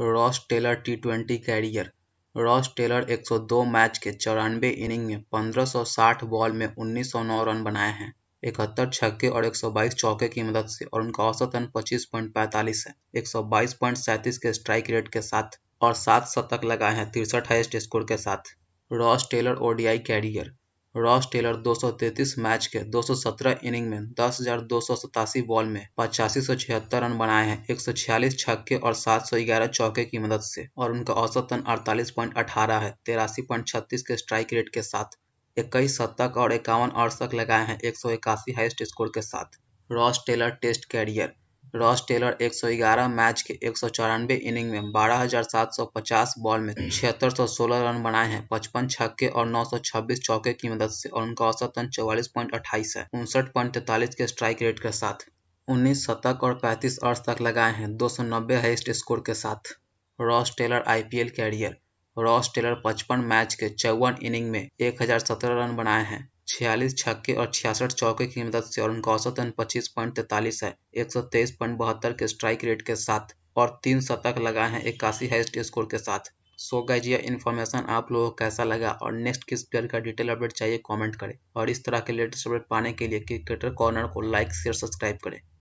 Ross Taylor T twenty career Ross Taylor 102 match के चौरानवे inning में 1560 बॉल में 1909 रन बनाए हैं इकहत्तर छक्के और 122 चौके की मदद से और उनका औसत पॉइंट पैंतालीस है 122.37 के स्ट्राइक रेट के साथ और सात शतक लगाए हैं तिरसठ हाइस्ट स्कोर के साथ Ross Taylor ODI career Ross Taylor 233 match के 217 इनिंग में दस बॉल में पचासी रन बनाए हैं एक छक्के और 711 चौके की मदद से और उनका औसतन अठारह है तिरासी के स्ट्राइक रेट के साथ इक्कीस शतक और इक्यावन अड़सक लगाए हैं एक हाईएस्ट स्कोर के साथ Ross Taylor test career Ross Taylor 111 match के एक इनिंग में 12,750 बॉल में छिहत्तर रन बनाए हैं पचपन छक्के और 926 चौके की मदद से और उनका औसतन चौवालीस पॉइंट अट्ठाईस है उनसठ पॉइंट तैतालीस के स्ट्राइक रेट के साथ उन्नीस शतक और पैंतीस अर्थ तक लगाए हैं दो सौ नब्बे हाइस्ट स्कोर के साथ Ross Taylor IPL career Ross Taylor पचपन मैच के चौवन इनिंग में 1017 रन बनाए हैं छियालीस छक्के और छियासठ चौके की मदद से और उनका औसतन पच्चीस पॉइंट तैतालीस है एक सौ तेईस पॉइंट बहत्तर के स्ट्राइक रेट के साथ और तीन शतक लगाए हैं इक्यासी हाइस्ट स्कोर के साथ सो गाइज ये इन्फॉर्मेशन आप लोगों को कैसा लगा और नेक्स्ट किस प्लेयर का डिटेल अपडेट चाहिए कमेंट करें और इस तरह के लेटेस्ट अपडेट पाने के लिए क्रिकेटर कॉर्नर को लाइक शेयर सब्सक्राइब करें